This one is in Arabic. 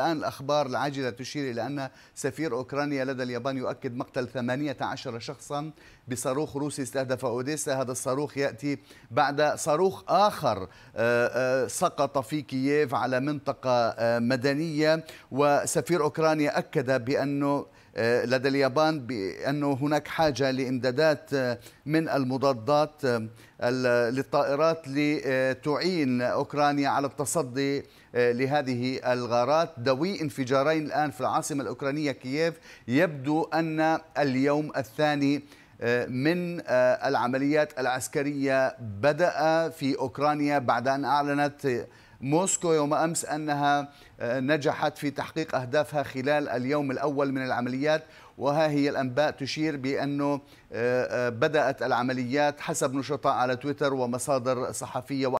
الآن الأخبار العاجلة تشير إلى أن سفير أوكرانيا لدى اليابان يؤكد مقتل 18 شخصا بصاروخ روسي استهدف أوديسا هذا الصاروخ يأتي بعد صاروخ آخر آه، آه، سقط في كييف على منطقة آه، مدنية وسفير أوكرانيا أكد بأنه لدى اليابان بأنه هناك حاجة لإمدادات من المضادات للطائرات لتعين أوكرانيا على التصدي لهذه الغارات ذوي انفجارين الآن في العاصمة الأوكرانية كييف يبدو أن اليوم الثاني آه، من آه، العمليات العسكرية بدأ في أوكرانيا بعد أن أعلنت آه، موسكو يوم امس انها نجحت في تحقيق اهدافها خلال اليوم الاول من العمليات وها هي الانباء تشير بانه بدات العمليات حسب نشطاء على تويتر ومصادر صحفيه